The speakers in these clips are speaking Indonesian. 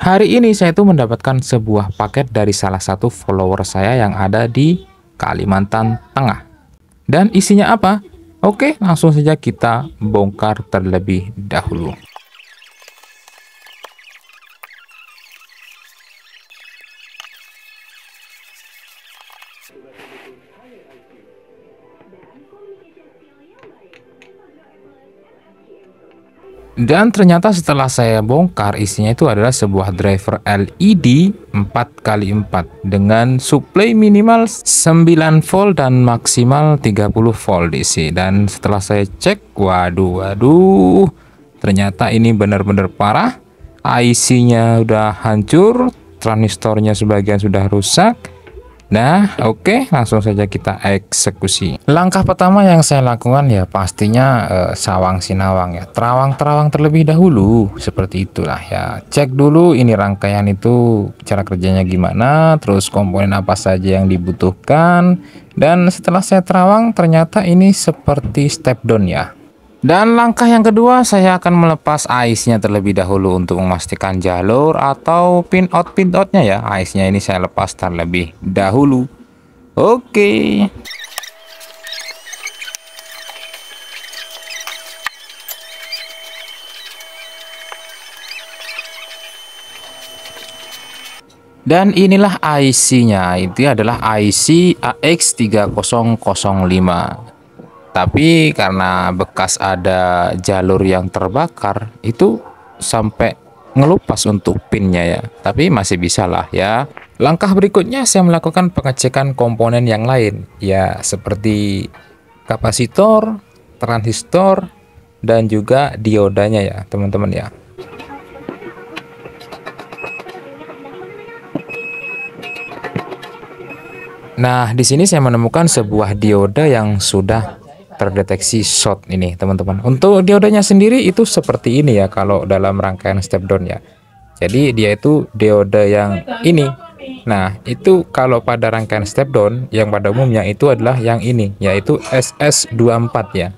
Hari ini saya itu mendapatkan sebuah paket dari salah satu follower saya yang ada di Kalimantan Tengah. Dan isinya apa? Oke, langsung saja kita bongkar terlebih dahulu. Dan ternyata setelah saya bongkar isinya itu adalah sebuah driver LED 4x4 dengan suplai minimal 9 volt dan maksimal 30 volt DC. Dan setelah saya cek, waduh waduh, ternyata ini benar-benar parah. IC-nya udah hancur, transistornya sebagian sudah rusak Nah, oke, okay, langsung saja kita eksekusi. Langkah pertama yang saya lakukan ya pastinya eh, sawang sinawang ya, terawang-terawang terlebih dahulu, seperti itulah ya. Cek dulu ini rangkaian itu cara kerjanya gimana, terus komponen apa saja yang dibutuhkan, dan setelah saya terawang ternyata ini seperti step down ya. Dan langkah yang kedua saya akan melepas aisnya terlebih dahulu untuk memastikan jalur atau pin out pin outnya ya aisnya ini saya lepas terlebih dahulu. Oke. Dan inilah IC-nya, itu adalah IC AX3005. Tapi karena bekas ada jalur yang terbakar itu sampai ngelupas untuk pinnya ya. Tapi masih bisa lah ya. Langkah berikutnya saya melakukan pengecekan komponen yang lain ya seperti kapasitor, transistor, dan juga diodanya ya teman-teman ya. Nah, di sini saya menemukan sebuah dioda yang sudah terdeteksi shot ini teman-teman untuk diodanya sendiri itu seperti ini ya kalau dalam rangkaian step down ya jadi dia itu dioda yang ini nah itu kalau pada rangkaian step down yang pada umumnya itu adalah yang ini yaitu SS24 ya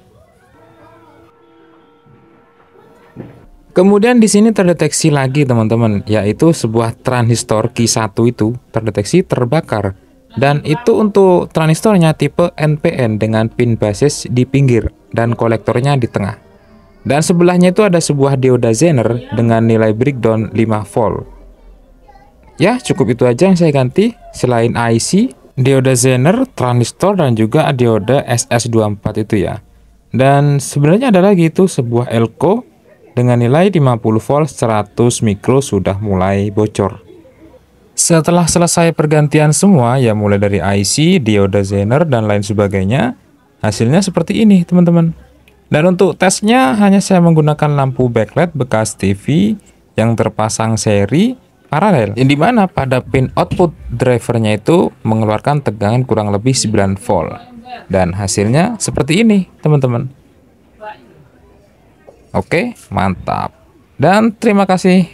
Kemudian di sini terdeteksi lagi teman-teman, yaitu sebuah transistor Q1 itu terdeteksi terbakar. Dan itu untuk transistornya tipe NPN dengan pin basis di pinggir dan kolektornya di tengah. Dan sebelahnya itu ada sebuah dioda zener dengan nilai breakdown 5 volt. Ya, cukup itu aja yang saya ganti. Selain IC, dioda zener, transistor, dan juga dioda SS24 itu ya. Dan sebenarnya ada lagi itu sebuah elko dengan nilai 50 volt 100 mikro sudah mulai bocor. Setelah selesai pergantian semua, ya mulai dari IC, dioda zener, dan lain sebagainya, hasilnya seperti ini teman-teman. Dan untuk tesnya hanya saya menggunakan lampu backlight bekas TV yang terpasang seri paralel, yang dimana pada pin output drivernya itu mengeluarkan tegangan kurang lebih 9 volt. Dan hasilnya seperti ini teman-teman. Oke, mantap. Dan terima kasih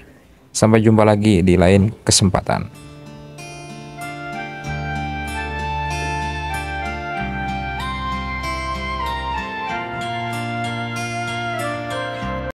Sampai jumpa lagi di lain kesempatan.